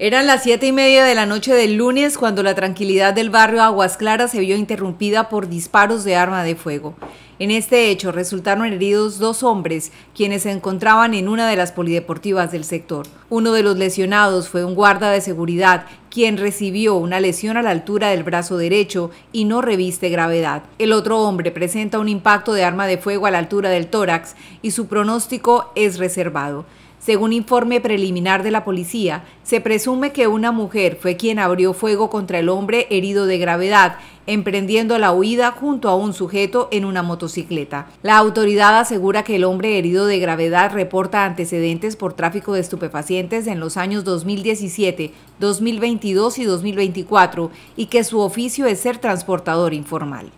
Eran las siete y media de la noche del lunes cuando la tranquilidad del barrio Aguas Claras se vio interrumpida por disparos de arma de fuego. En este hecho resultaron heridos dos hombres, quienes se encontraban en una de las polideportivas del sector. Uno de los lesionados fue un guarda de seguridad, quien recibió una lesión a la altura del brazo derecho y no reviste gravedad. El otro hombre presenta un impacto de arma de fuego a la altura del tórax y su pronóstico es reservado. Según informe preliminar de la policía, se presume que una mujer fue quien abrió fuego contra el hombre herido de gravedad, emprendiendo la huida junto a un sujeto en una motocicleta. La autoridad asegura que el hombre herido de gravedad reporta antecedentes por tráfico de estupefacientes en los años 2017, 2022 y 2024 y que su oficio es ser transportador informal.